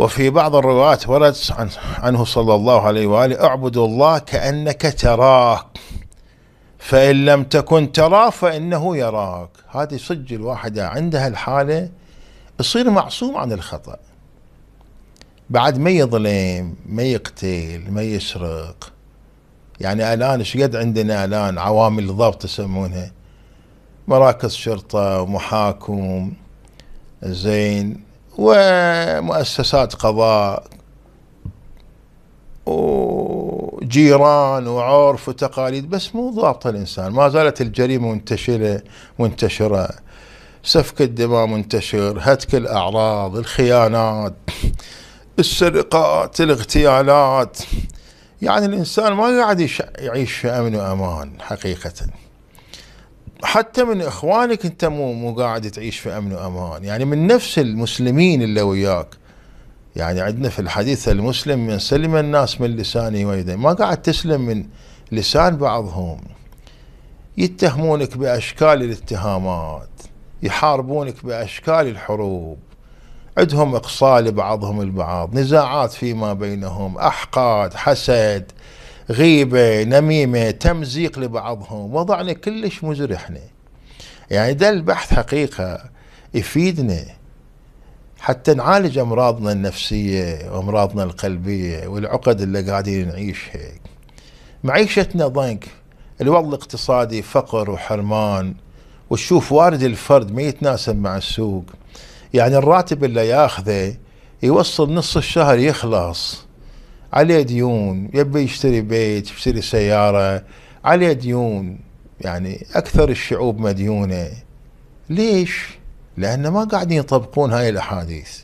وفي بعض الروايات ورد عنه صلى الله عليه وآله اعبد الله كأنك تراه فإن لم تكن تراه فإنه يراك هذه صج الواحدة عندها الحالة يصير معصوم عن الخطأ بعد ما يظلم ما يقتل ما يسرق يعني الان ايش قد عندنا الان عوامل ضبط يسمونها مراكز شرطه ومحاكم زين ومؤسسات قضاء وجيران وعرف وتقاليد بس مو ضابط الانسان ما زالت الجريمه منتشره منتشره سفك الدماء منتشر هتك الاعراض الخيانات السرقات الاغتيالات يعني الانسان ما قاعد يعيش في امن وامان حقيقه حتى من اخوانك انت مو مو قاعد تعيش في امن وامان يعني من نفس المسلمين اللي وياك يعني عندنا في الحديث المسلم من سلم الناس من لسانه ويده ما قاعد تسلم من لسان بعضهم يتهمونك باشكال الاتهامات يحاربونك باشكال الحروب عندهم اقصاء لبعضهم البعض نزاعات فيما بينهم احقاد حسد غيبة نميمة تمزيق لبعضهم وضعنا كلش مزرحنا احنا يعني ده البحث حقيقة يفيدنا حتى نعالج أمراضنا النفسية وأمراضنا القلبية والعقد اللي قاعدين نعيشها معيشتنا ضنك الوضع الاقتصادي فقر وحرمان وتشوف وارد الفرد ما يتناسب مع السوق يعني الراتب اللي ياخذه يوصل نص الشهر يخلص عليه ديون يبي يشتري بيت يشتري سيارة عليه ديون يعني أكثر الشعوب مديونة ليش؟ لأن ما قاعدين يطبقون هاي الأحاديث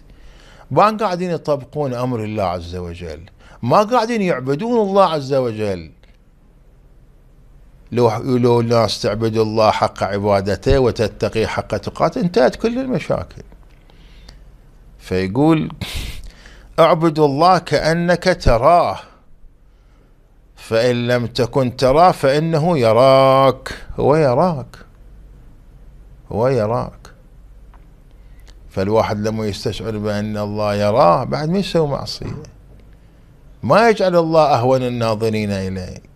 ما قاعدين يطبقون أمر الله عز وجل ما قاعدين يعبدون الله عز وجل لو لو الناس تعبد الله حق عبادته وتتقي حق تقاته انتهت كل المشاكل فيقول اعبد الله كأنك تراه فإن لم تكن تراه فإنه يراك هو يراك هو يراك فالواحد لما يستشعر بأن الله يراه بعد ما يسوي معصية ما يجعل الله أهون الناظرين إليك